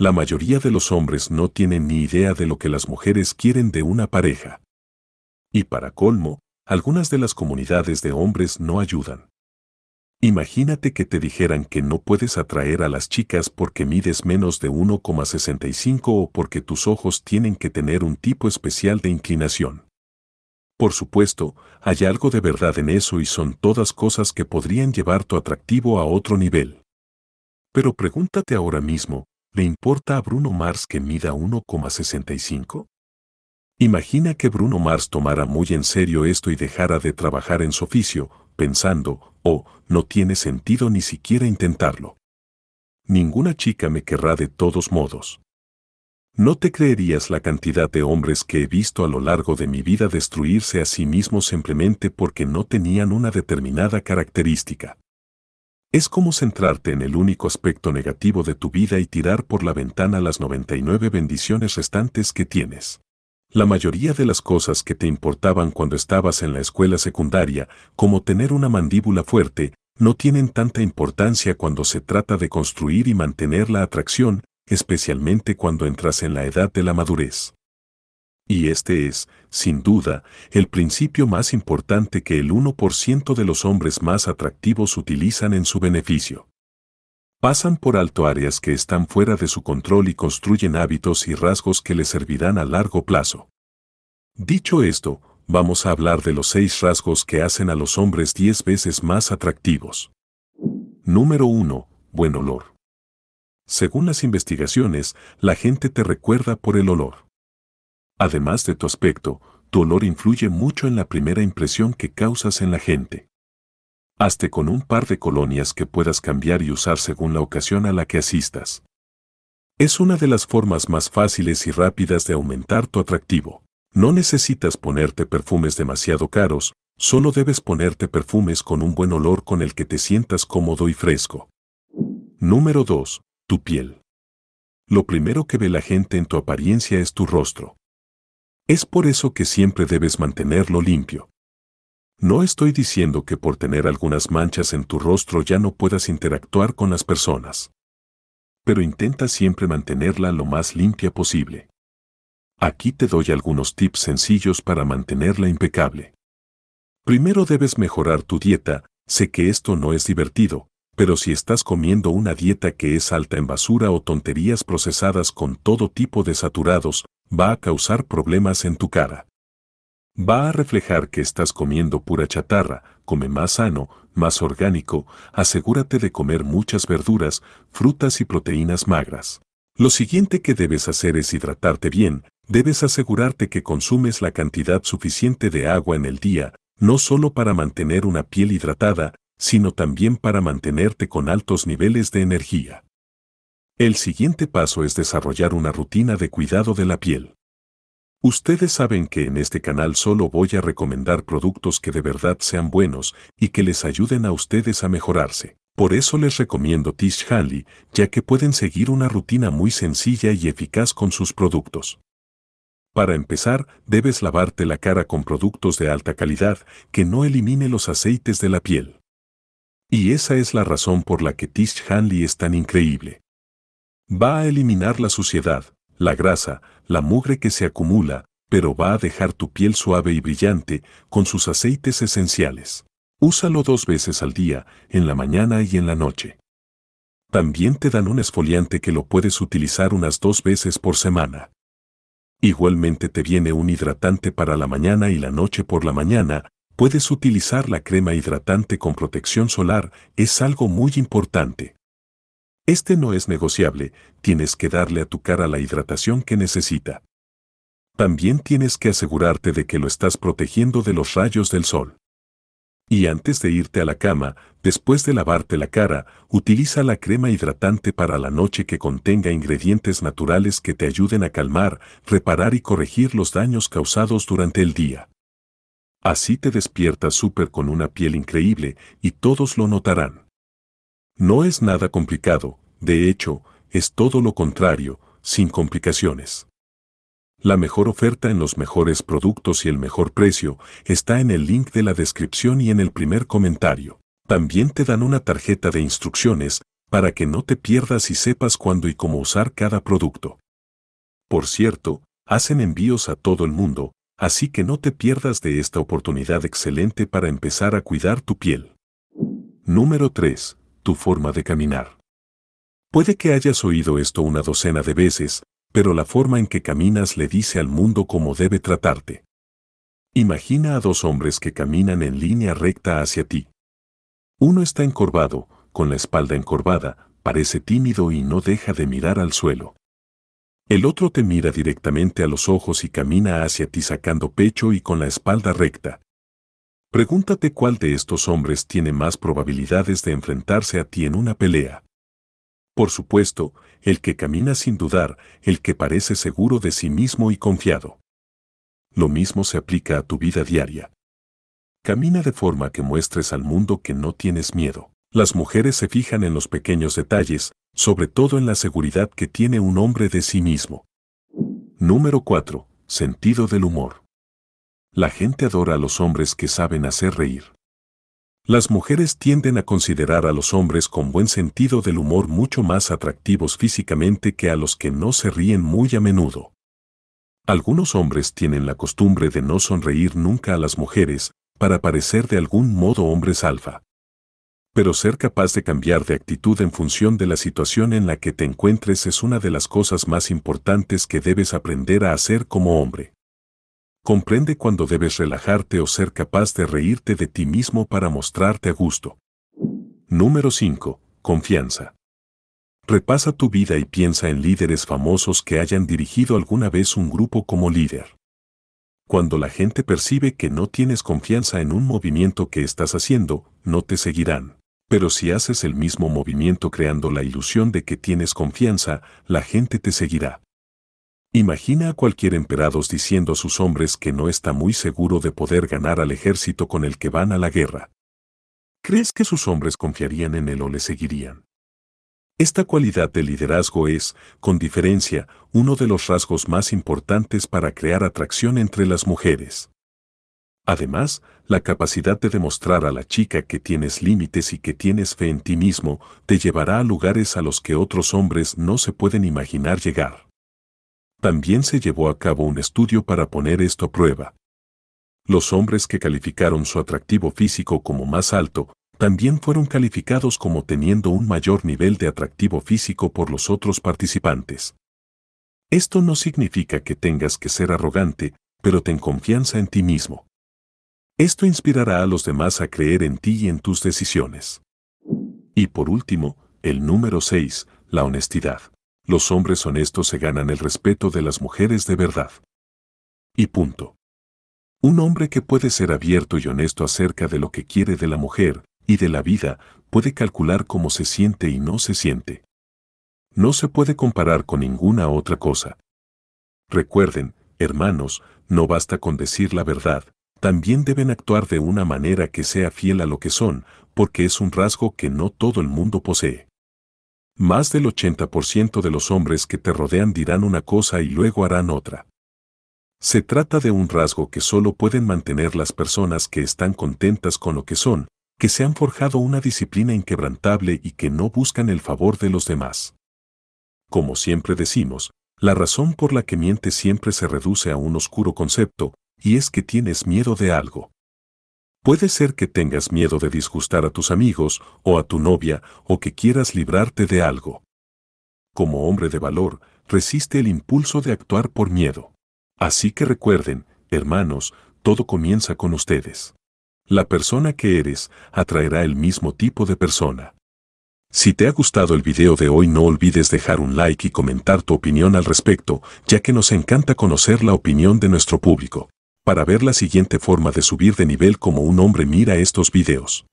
La mayoría de los hombres no tienen ni idea de lo que las mujeres quieren de una pareja. Y para colmo, algunas de las comunidades de hombres no ayudan. Imagínate que te dijeran que no puedes atraer a las chicas porque mides menos de 1,65 o porque tus ojos tienen que tener un tipo especial de inclinación. Por supuesto, hay algo de verdad en eso y son todas cosas que podrían llevar tu atractivo a otro nivel. Pero pregúntate ahora mismo, ¿Le importa a Bruno Mars que mida 1,65? Imagina que Bruno Mars tomara muy en serio esto y dejara de trabajar en su oficio, pensando, oh, no tiene sentido ni siquiera intentarlo. Ninguna chica me querrá de todos modos. No te creerías la cantidad de hombres que he visto a lo largo de mi vida destruirse a sí mismos simplemente porque no tenían una determinada característica. Es como centrarte en el único aspecto negativo de tu vida y tirar por la ventana las 99 bendiciones restantes que tienes. La mayoría de las cosas que te importaban cuando estabas en la escuela secundaria, como tener una mandíbula fuerte, no tienen tanta importancia cuando se trata de construir y mantener la atracción, especialmente cuando entras en la edad de la madurez. Y este es, sin duda, el principio más importante que el 1% de los hombres más atractivos utilizan en su beneficio. Pasan por alto áreas que están fuera de su control y construyen hábitos y rasgos que les servirán a largo plazo. Dicho esto, vamos a hablar de los seis rasgos que hacen a los hombres 10 veces más atractivos. Número 1. Buen olor. Según las investigaciones, la gente te recuerda por el olor. Además de tu aspecto, tu olor influye mucho en la primera impresión que causas en la gente. Hazte con un par de colonias que puedas cambiar y usar según la ocasión a la que asistas. Es una de las formas más fáciles y rápidas de aumentar tu atractivo. No necesitas ponerte perfumes demasiado caros, solo debes ponerte perfumes con un buen olor con el que te sientas cómodo y fresco. Número 2. Tu piel. Lo primero que ve la gente en tu apariencia es tu rostro. Es por eso que siempre debes mantenerlo limpio. No estoy diciendo que por tener algunas manchas en tu rostro ya no puedas interactuar con las personas. Pero intenta siempre mantenerla lo más limpia posible. Aquí te doy algunos tips sencillos para mantenerla impecable. Primero debes mejorar tu dieta, sé que esto no es divertido, pero si estás comiendo una dieta que es alta en basura o tonterías procesadas con todo tipo de saturados, va a causar problemas en tu cara. Va a reflejar que estás comiendo pura chatarra, come más sano, más orgánico, asegúrate de comer muchas verduras, frutas y proteínas magras. Lo siguiente que debes hacer es hidratarte bien, debes asegurarte que consumes la cantidad suficiente de agua en el día, no solo para mantener una piel hidratada, sino también para mantenerte con altos niveles de energía. El siguiente paso es desarrollar una rutina de cuidado de la piel. Ustedes saben que en este canal solo voy a recomendar productos que de verdad sean buenos y que les ayuden a ustedes a mejorarse. Por eso les recomiendo Tish Hanley, ya que pueden seguir una rutina muy sencilla y eficaz con sus productos. Para empezar, debes lavarte la cara con productos de alta calidad que no elimine los aceites de la piel. Y esa es la razón por la que Tish Hanley es tan increíble. Va a eliminar la suciedad, la grasa, la mugre que se acumula, pero va a dejar tu piel suave y brillante con sus aceites esenciales. Úsalo dos veces al día, en la mañana y en la noche. También te dan un esfoliante que lo puedes utilizar unas dos veces por semana. Igualmente te viene un hidratante para la mañana y la noche por la mañana, puedes utilizar la crema hidratante con protección solar, es algo muy importante. Este no es negociable, tienes que darle a tu cara la hidratación que necesita. También tienes que asegurarte de que lo estás protegiendo de los rayos del sol. Y antes de irte a la cama, después de lavarte la cara, utiliza la crema hidratante para la noche que contenga ingredientes naturales que te ayuden a calmar, reparar y corregir los daños causados durante el día. Así te despiertas súper con una piel increíble y todos lo notarán. No es nada complicado, de hecho, es todo lo contrario, sin complicaciones. La mejor oferta en los mejores productos y el mejor precio está en el link de la descripción y en el primer comentario. También te dan una tarjeta de instrucciones para que no te pierdas y sepas cuándo y cómo usar cada producto. Por cierto, hacen envíos a todo el mundo, así que no te pierdas de esta oportunidad excelente para empezar a cuidar tu piel. Número 3 tu forma de caminar. Puede que hayas oído esto una docena de veces, pero la forma en que caminas le dice al mundo cómo debe tratarte. Imagina a dos hombres que caminan en línea recta hacia ti. Uno está encorvado, con la espalda encorvada, parece tímido y no deja de mirar al suelo. El otro te mira directamente a los ojos y camina hacia ti sacando pecho y con la espalda recta, Pregúntate cuál de estos hombres tiene más probabilidades de enfrentarse a ti en una pelea. Por supuesto, el que camina sin dudar, el que parece seguro de sí mismo y confiado. Lo mismo se aplica a tu vida diaria. Camina de forma que muestres al mundo que no tienes miedo. Las mujeres se fijan en los pequeños detalles, sobre todo en la seguridad que tiene un hombre de sí mismo. Número 4. Sentido del humor. La gente adora a los hombres que saben hacer reír. Las mujeres tienden a considerar a los hombres con buen sentido del humor mucho más atractivos físicamente que a los que no se ríen muy a menudo. Algunos hombres tienen la costumbre de no sonreír nunca a las mujeres para parecer de algún modo hombres alfa. Pero ser capaz de cambiar de actitud en función de la situación en la que te encuentres es una de las cosas más importantes que debes aprender a hacer como hombre. Comprende cuando debes relajarte o ser capaz de reírte de ti mismo para mostrarte a gusto. Número 5. Confianza. Repasa tu vida y piensa en líderes famosos que hayan dirigido alguna vez un grupo como líder. Cuando la gente percibe que no tienes confianza en un movimiento que estás haciendo, no te seguirán. Pero si haces el mismo movimiento creando la ilusión de que tienes confianza, la gente te seguirá. Imagina a cualquier emperados diciendo a sus hombres que no está muy seguro de poder ganar al ejército con el que van a la guerra. ¿Crees que sus hombres confiarían en él o le seguirían? Esta cualidad de liderazgo es, con diferencia, uno de los rasgos más importantes para crear atracción entre las mujeres. Además, la capacidad de demostrar a la chica que tienes límites y que tienes fe en ti mismo te llevará a lugares a los que otros hombres no se pueden imaginar llegar. También se llevó a cabo un estudio para poner esto a prueba. Los hombres que calificaron su atractivo físico como más alto, también fueron calificados como teniendo un mayor nivel de atractivo físico por los otros participantes. Esto no significa que tengas que ser arrogante, pero ten confianza en ti mismo. Esto inspirará a los demás a creer en ti y en tus decisiones. Y por último, el número 6, la honestidad los hombres honestos se ganan el respeto de las mujeres de verdad. Y punto. Un hombre que puede ser abierto y honesto acerca de lo que quiere de la mujer y de la vida puede calcular cómo se siente y no se siente. No se puede comparar con ninguna otra cosa. Recuerden, hermanos, no basta con decir la verdad, también deben actuar de una manera que sea fiel a lo que son, porque es un rasgo que no todo el mundo posee. Más del 80% de los hombres que te rodean dirán una cosa y luego harán otra. Se trata de un rasgo que solo pueden mantener las personas que están contentas con lo que son, que se han forjado una disciplina inquebrantable y que no buscan el favor de los demás. Como siempre decimos, la razón por la que mientes siempre se reduce a un oscuro concepto, y es que tienes miedo de algo. Puede ser que tengas miedo de disgustar a tus amigos o a tu novia o que quieras librarte de algo. Como hombre de valor, resiste el impulso de actuar por miedo. Así que recuerden, hermanos, todo comienza con ustedes. La persona que eres atraerá el mismo tipo de persona. Si te ha gustado el video de hoy no olvides dejar un like y comentar tu opinión al respecto, ya que nos encanta conocer la opinión de nuestro público para ver la siguiente forma de subir de nivel como un hombre mira estos videos.